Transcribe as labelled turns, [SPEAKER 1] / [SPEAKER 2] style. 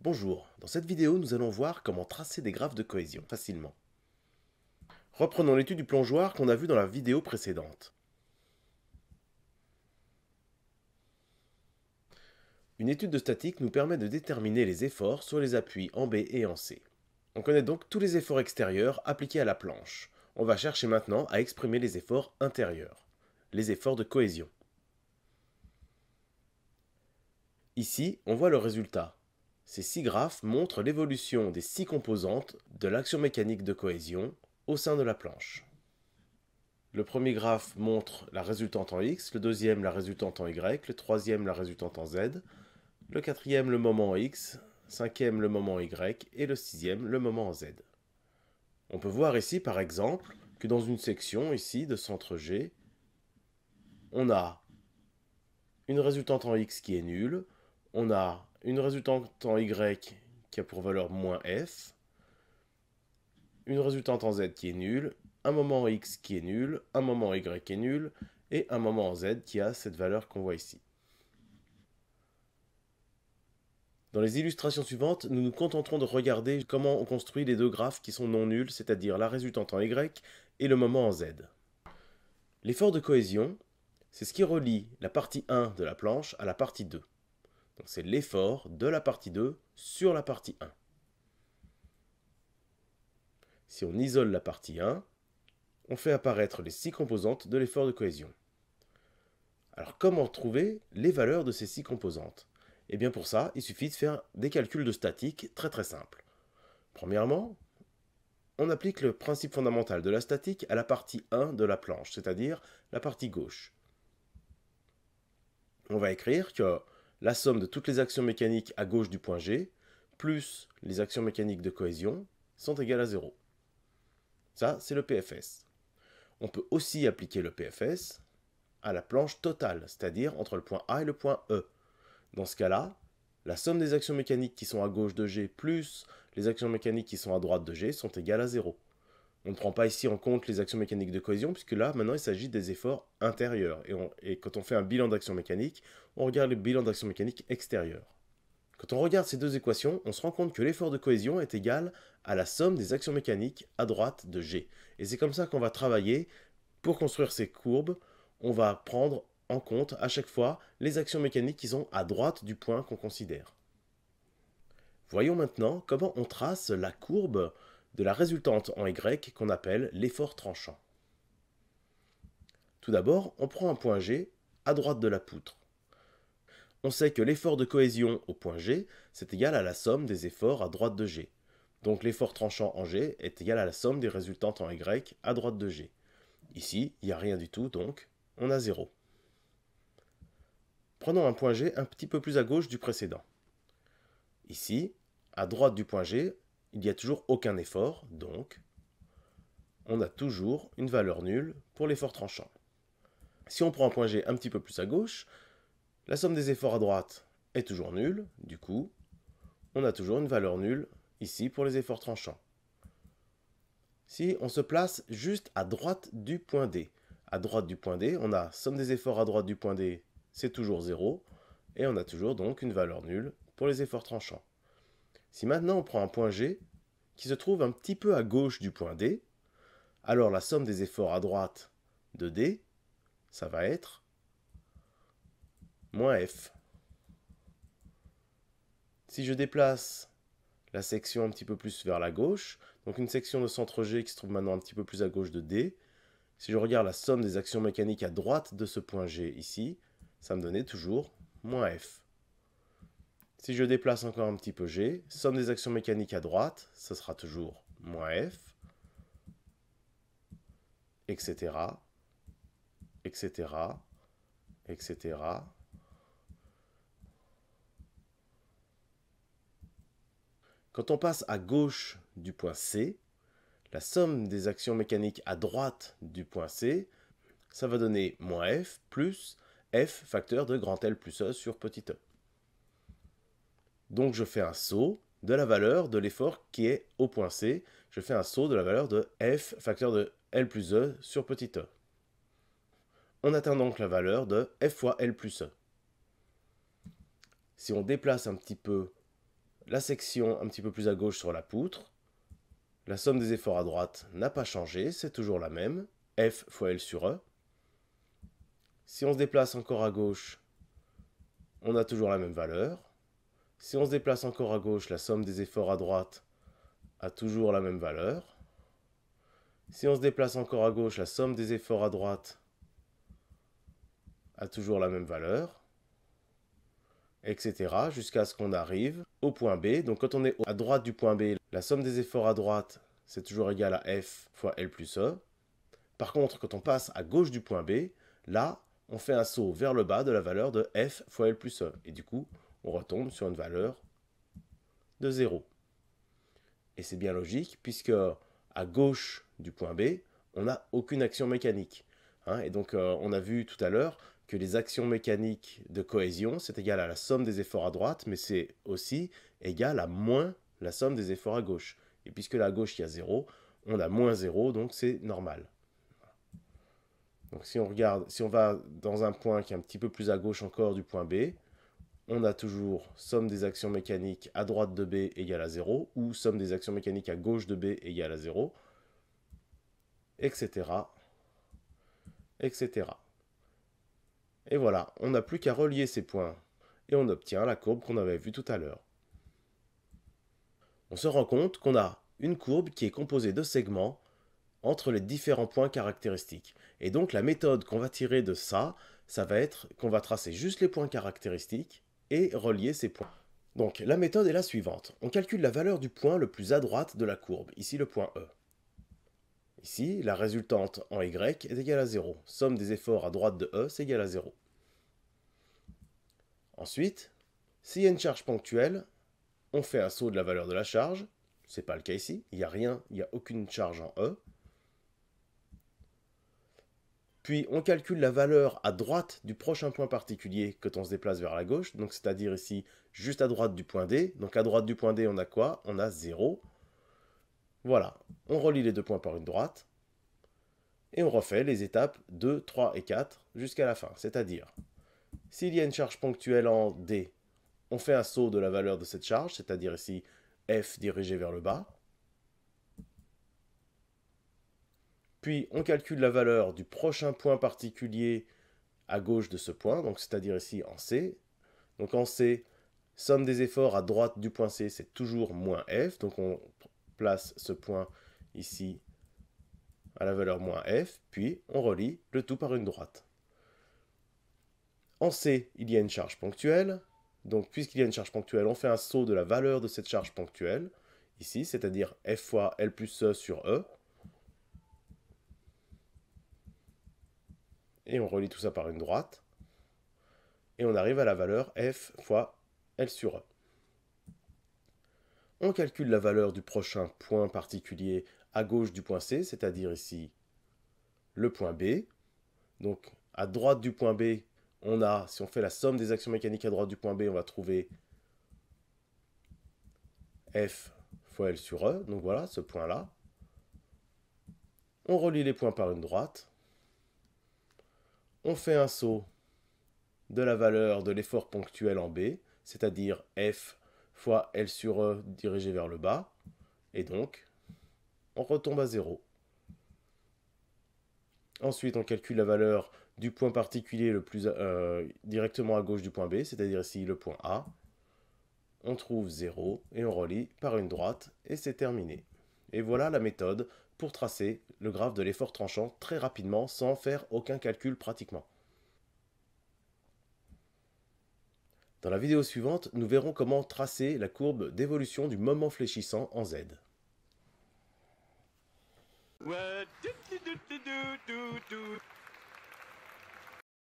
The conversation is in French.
[SPEAKER 1] Bonjour, dans cette vidéo nous allons voir comment tracer des graphes de cohésion facilement. Reprenons l'étude du plongeoir qu'on a vu dans la vidéo précédente. Une étude de statique nous permet de déterminer les efforts sur les appuis en B et en C. On connaît donc tous les efforts extérieurs appliqués à la planche. On va chercher maintenant à exprimer les efforts intérieurs, les efforts de cohésion. Ici, on voit le résultat. Ces six graphes montrent l'évolution des six composantes de l'action mécanique de cohésion au sein de la planche. Le premier graphe montre la résultante en X, le deuxième la résultante en Y, le troisième la résultante en Z, le quatrième le moment en X, cinquième le moment en Y et le sixième le moment en Z. On peut voir ici par exemple que dans une section ici de centre G, on a une résultante en X qui est nulle, on a une résultante en y qui a pour valeur moins F, une résultante en z qui est nulle, un moment en x qui est nul, un moment en y qui est nul, et un moment en z qui a cette valeur qu'on voit ici. Dans les illustrations suivantes, nous nous contenterons de regarder comment on construit les deux graphes qui sont non nuls, c'est-à-dire la résultante en y et le moment en z. L'effort de cohésion, c'est ce qui relie la partie 1 de la planche à la partie 2 c'est l'effort de la partie 2 sur la partie 1. Si on isole la partie 1, on fait apparaître les 6 composantes de l'effort de cohésion. Alors comment trouver les valeurs de ces 6 composantes Eh bien pour ça, il suffit de faire des calculs de statique très très simples. Premièrement, on applique le principe fondamental de la statique à la partie 1 de la planche, c'est-à-dire la partie gauche. On va écrire que la somme de toutes les actions mécaniques à gauche du point G, plus les actions mécaniques de cohésion, sont égales à 0. Ça, c'est le PFS. On peut aussi appliquer le PFS à la planche totale, c'est-à-dire entre le point A et le point E. Dans ce cas-là, la somme des actions mécaniques qui sont à gauche de G plus les actions mécaniques qui sont à droite de G sont égales à 0. On ne prend pas ici en compte les actions mécaniques de cohésion, puisque là, maintenant, il s'agit des efforts intérieurs. Et, quand on fait un bilan d'action mécanique, on regarde le bilan d'action mécanique extérieur. Quand on regarde ces deux équations, on se rend compte que l'effort de cohésion est égal à la somme des actions mécaniques à droite de G. Et c'est comme ça qu'on va travailler pour construire ces courbes. On va prendre en compte à chaque fois les actions mécaniques qui sont à droite du point qu'on considère. Voyons maintenant comment on trace la courbe de la résultante en Y qu'on appelle l'effort tranchant. Tout d'abord, on prend un point G à droite de la poutre. On sait que l'effort de cohésion au point G, c'est égal à la somme des efforts à droite de G. Donc l'effort tranchant en G est égal à la somme des résultantes en Y à droite de G. Ici, il n'y a rien du tout, donc on a 0. Prenons un point G un petit peu plus à gauche du précédent. Ici, à droite du point G, il n'y a toujours aucun effort, donc on a toujours une valeur nulle pour l'effort tranchant. Si on prend un point G un petit peu plus à gauche, la somme des efforts à droite est toujours nulle, du coup, on a toujours une valeur nulle ici pour les efforts tranchants. Si on se place juste à droite du point D, à droite du point D, on a somme des efforts à droite du point D, c'est toujours 0, et on a toujours donc une valeur nulle pour les efforts tranchants. Si maintenant on prend un point G, qui se trouve un petit peu à gauche du point D, alors la somme des efforts à droite de D, ça va être moins F. Si je déplace la section un petit peu plus vers la gauche, donc une section de centre G qui se trouve maintenant un petit peu plus à gauche de D, si je regarde la somme des actions mécaniques à droite de ce point G ici, ça me donnait toujours moins F. Si je déplace encore un petit peu G, somme des actions mécaniques à droite, ce sera toujours moins F, etc., etc., etc., Quand on passe à gauche du point C, la somme des actions mécaniques à droite du point C, ça va donner moins F plus F facteur de grand L plus E sur petit e. Donc je fais un saut de la valeur de l'effort qui est au point C. Je fais un saut de la valeur de f facteur de L plus E sur petit e. On atteint donc la valeur de f fois L plus E. Si on déplace un petit peu la section un petit peu plus à gauche sur la poutre, la somme des efforts à droite n'a pas changé, c'est toujours la même, f fois L sur E. Si on se déplace encore à gauche, on a toujours la même valeur. Si on se déplace encore à gauche, la somme des efforts à droite a toujours la même valeur. Si on se déplace encore à gauche, la somme des efforts à droite a toujours la même valeur, etc. jusqu'à ce qu'on arrive au point B. Donc quand on est à droite du point B, la somme des efforts à droite, c'est toujours égal à F fois L plus E. Par contre, quand on passe à gauche du point B, là, on fait un saut vers le bas de la valeur de F fois L plus E. Et du coup, on retombe sur une valeur de 0. Et c'est bien logique, puisque à gauche du point B, on n'a aucune action mécanique. Hein. et donc, euh, on a vu tout à l'heure que les actions mécaniques de cohésion, c'est égal à la somme des efforts à droite, mais c'est aussi égal à moins la somme des efforts à gauche. Et puisque là, à gauche, il y a 0, on a moins 0, donc c'est normal. Donc si on regarde, si on va dans un point qui est un petit peu plus à gauche encore du point B, on a toujours somme des actions mécaniques à droite de B égale à 0, ou somme des actions mécaniques à gauche de B égale à 0, etc. etc. Et voilà, on n'a plus qu'à relier ces points, et on obtient la courbe qu'on avait vue tout à l'heure. On se rend compte qu'on a une courbe qui est composée de segments entre les différents points caractéristiques. Et donc la méthode qu'on va tirer de ça, ça va être qu'on va tracer juste les points caractéristiques, et relier ces points. Donc la méthode est la suivante. On calcule la valeur du point le plus à droite de la courbe, ici le point E. Ici, la résultante en Y est égale à 0. Somme des efforts à droite de E, c'est égal à 0. Ensuite, s'il y a une charge ponctuelle, on fait un saut de la valeur de la charge. Ce n'est pas le cas ici, il n'y a rien, il n'y a aucune charge en E. Puis on calcule la valeur à droite du prochain point particulier quand on se déplace vers la gauche, donc c'est-à-dire ici juste à droite du point D. Donc à droite du point D, on a quoi On a 0. Voilà, on relie les deux points par une droite. Et on refait les étapes 2, 3 et 4 jusqu'à la fin. C'est-à-dire, s'il y a une charge ponctuelle en D, on fait un saut de la valeur de cette charge, c'est-à-dire ici f dirigé vers le bas. Puis on calcule la valeur du prochain point particulier à gauche de ce point, donc c'est-à-dire ici en C. Donc en C, somme des efforts à droite du point C, c'est toujours moins F. Donc on place ce point ici à la valeur moins F, puis on relie le tout par une droite. En C, il y a une charge ponctuelle. Donc puisqu'il y a une charge ponctuelle, on fait un saut de la valeur de cette charge ponctuelle, ici, c'est-à-dire F fois L plus E sur E. et on relie tout ça par une droite, et on arrive à la valeur f fois L sur E. On calcule la valeur du prochain point particulier à gauche du point C, c'est-à-dire ici le point B. Donc à droite du point B, on a, si on fait la somme des actions mécaniques à droite du point B, on va trouver F fois L sur E. Donc voilà, ce point-là. On relie les points par une droite on fait un saut de la valeur de l'effort ponctuel en B, c'est-à-dire F fois L sur E dirigé vers le bas, et donc on retombe à 0. Ensuite, on calcule la valeur du point particulier le plus euh, directement à gauche du point B, c'est-à-dire ici le point A. On trouve 0 et on relie par une droite et c'est terminé. Et voilà la méthode pour tracer le graphe de l'effort tranchant très rapidement sans faire aucun calcul pratiquement. Dans la vidéo suivante, nous verrons comment tracer la courbe d'évolution du moment fléchissant en Z.